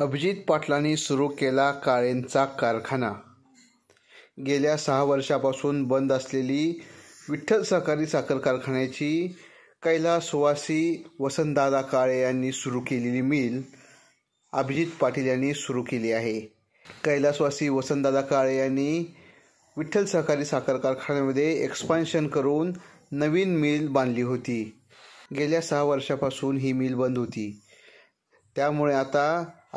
अभिजित पाटलांनी सुरू केला काळेंचा कारखाना गेल्या सहा वर्षापासून बंद असलेली विठ्ठल सहकारी साखर कारखान्याची कैलासवासी वसंतदादा काळे यांनी सुरू केलेली मिल अभिजित पाटील यांनी सुरू केली आहे कैलासवासी वसंतदादा काळे यांनी विठ्ठल सहकारी साखर कारखान्यामध्ये एक्सपान्शन करून नवीन मिल बांधली होती गेल्या सहा वर्षापासून ही मिल बंद होती त्यामुळे आता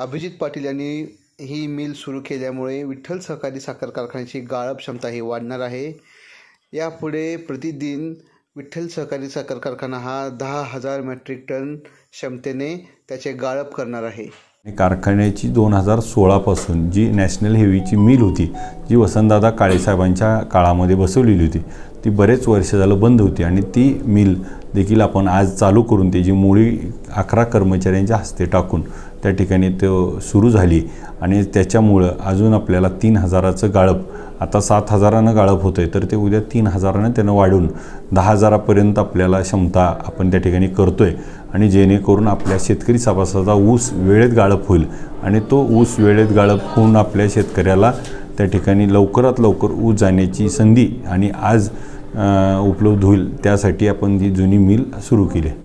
अभिजित पाटील यांनी ही मिल सुरू केल्यामुळे विठ्ठल सहकारी साखर कारखान्याची गाळप क्षमता ही वाढणार आहे यापुढे प्रतिदिन विठ्ठल सहकारी साखर कारखाना हा दहा हजार मेट्रिक टन क्षमतेने त्याचे गाळप करणार आहे कारखान्याची दोन हजार सोळापासून जी नॅशनल हेवीची मिल होती जी वसंतदादा काळेसाहेबांच्या काळामध्ये बसवलेली होती ती बरेच वर्ष झालं बंद होती आणि ती मिल देखील आपण आज चालू करून त्याची मुळी अकरा कर्मचाऱ्यांच्या हस्ते टाकून त्या ठिकाणी तो सुरू झाली आणि त्याच्यामुळं अजून आपल्याला तीन हजाराचं गाळप आता सात हजारानं गाळप होतं आहे तर ते उद्या तीन हजारानं त्यानं वाढून दहा हजारापर्यंत आपल्याला क्षमता आपण त्या ठिकाणी करतो आहे आणि जेणेकरून आपल्या शेतकरी सभासदाचा ऊस वेळेत गाळप होईल आणि तो ऊस वेळेत गाळप होऊन आपल्या शेतकऱ्याला त्या ठिकाणी लवकरात लवकर ऊस जाण्याची संधी आणि आज उपलब्ध होईल त्यासाठी आपण जी जुनी मिल सुरू केली